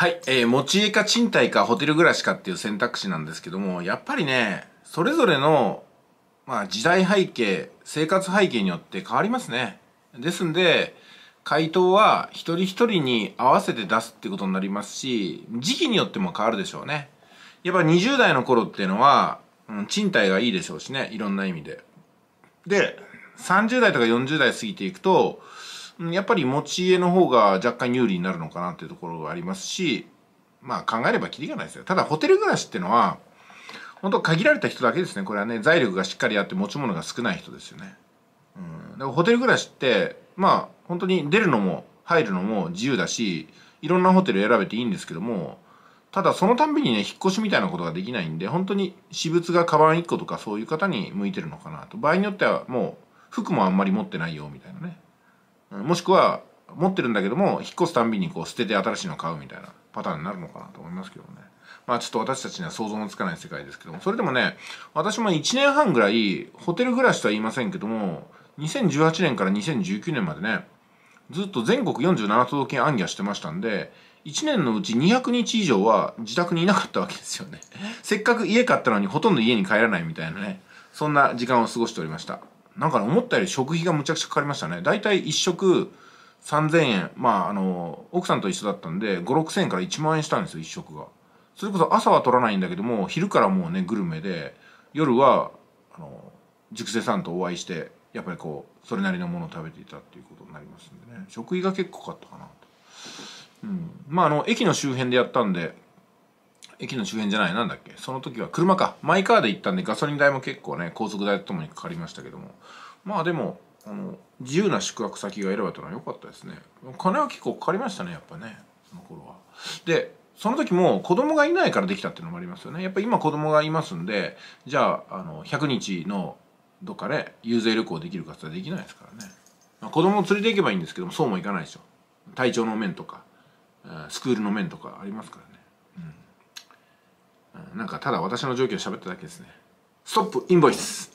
はい、えー、持ち家か賃貸かホテル暮らしかっていう選択肢なんですけども、やっぱりね、それぞれの、まあ、時代背景、生活背景によって変わりますね。ですんで、回答は一人一人に合わせて出すってことになりますし、時期によっても変わるでしょうね。やっぱ20代の頃っていうのは、うん、賃貸がいいでしょうしね、いろんな意味で。で、30代とか40代過ぎていくと、やっぱり持ち家の方が若干有利になるのかなっていうところがありますし、まあ考えればキリがないですよ。ただホテル暮らしってのは、本当限られた人だけですね。これはね、財力がしっかりあって持ち物が少ない人ですよね。うん。だからホテル暮らしって、まあ本当に出るのも入るのも自由だし、いろんなホテル選べていいんですけども、ただそのたんびにね、引っ越しみたいなことができないんで、本当に私物がカバン1個とかそういう方に向いてるのかなと。場合によってはもう服もあんまり持ってないよみたいなね。もしくは持ってるんだけども引っ越すたんびにこう捨てて新しいの買うみたいなパターンになるのかなと思いますけどねまあちょっと私たちには想像のつかない世界ですけどもそれでもね私も1年半ぐらいホテル暮らしとは言いませんけども2018年から2019年までねずっと全国47都道府県暗記してましたんで1年のうち200日以上は自宅にいなかったわけですよねせっかく家買ったのにほとんど家に帰らないみたいなねそんな時間を過ごしておりましたなんか思ったより食費がむちゃくちゃかかりましたね。だいたい1食3000円。まあ、あの、奥さんと一緒だったんで、5、6000円から1万円したんですよ、1食が。それこそ朝は取らないんだけども、昼からもうね、グルメで、夜は、あの、熟成さんとお会いして、やっぱりこう、それなりのものを食べていたっていうことになりますんでね。食費が結構かかったかなと。うん。まあ、あの、駅の周辺でやったんで、駅の周辺じゃないなんだっけその時は車かマイカーで行ったんでガソリン代も結構ね高速代とともにかかりましたけどもまあでもあの自由な宿泊先が選れたのは良かったですね金は結構かかりましたねやっぱねその頃はでその時も子供がいないからできたっていうのもありますよねやっぱ今子供がいますんでじゃああの100日のどっかで、ね、遊説旅行できるかってできないですからね、まあ、子供を連れて行けばいいんですけどもそうもいかないでしょ体調の面とかスクールの面とかありますからねなんかただ私の状況を喋っただけですねストップインボイス